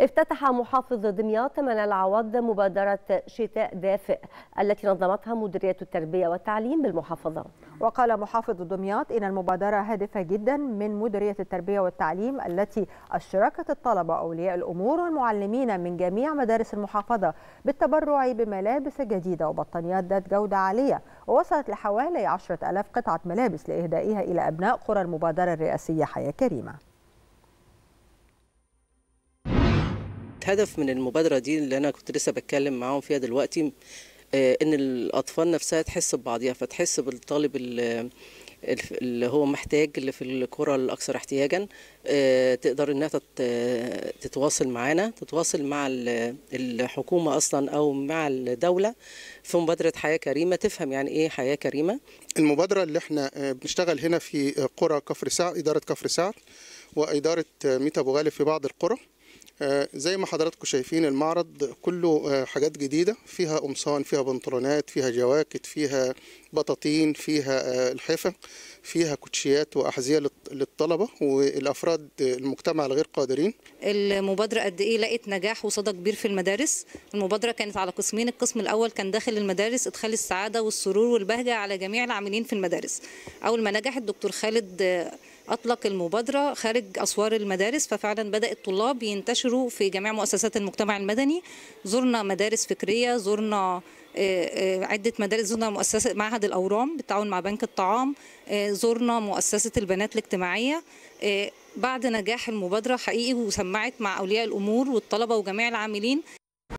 افتتح محافظ دمياط من العوض مبادرة شتاء دافئ التي نظمتها مديرية التربية والتعليم بالمحافظة وقال محافظ دمياط إن المبادرة هادفة جدا من مديرية التربية والتعليم التي أشركت الطلبة أولياء الأمور والمعلمين من جميع مدارس المحافظة بالتبرع بملابس جديدة وبطانيات ذات جودة عالية ووصلت لحوالي 10 ألاف قطعة ملابس لإهدائها إلى أبناء قرى المبادرة الرئاسية حياة كريمة الهدف من المبادرة دي اللي أنا كنت لسه بتكلم معاهم فيها دلوقتي آه، إن الأطفال نفسها تحس ببعضيها فتحس بالطالب اللي هو محتاج اللي في الكرة الأكثر احتياجا آه، تقدر إنها تتواصل معانا تتواصل مع الحكومة أصلا أو مع الدولة في مبادرة حياة كريمة تفهم يعني إيه حياة كريمة المبادرة اللي احنا آه، بنشتغل هنا في قرى كفر سعد إدارة كفر سعد وإدارة ميتا أبو غالب في بعض القرى آه، زي ما حضراتكم شايفين المعرض كله آه، حاجات جديدة فيها قمصان فيها بنطلونات فيها جواكت فيها بطاطين فيها آه، الحفة فيها كوتشيات وأحذية للطلبة والأفراد المجتمع الغير قادرين المبادرة قد إيه لقت نجاح وصدى كبير في المدارس المبادرة كانت على قسمين القسم الأول كان داخل المدارس إدخال السعادة والسرور والبهجة على جميع العاملين في المدارس أول ما نجح الدكتور خالد أطلق المبادرة خارج أسوار المدارس ففعلا بدأ الطلاب ينتشروا في جميع مؤسسات المجتمع المدني زرنا مدارس فكرية زرنا آه، آه، عدة مدارس زرنا مؤسسة معهد الأورام بالتعاون مع بنك الطعام آه، زرنا مؤسسة البنات الاجتماعية بعد نجاح المبادرة حقيقي وسمعت مع أولياء الأمور والطلبة وجميع العاملين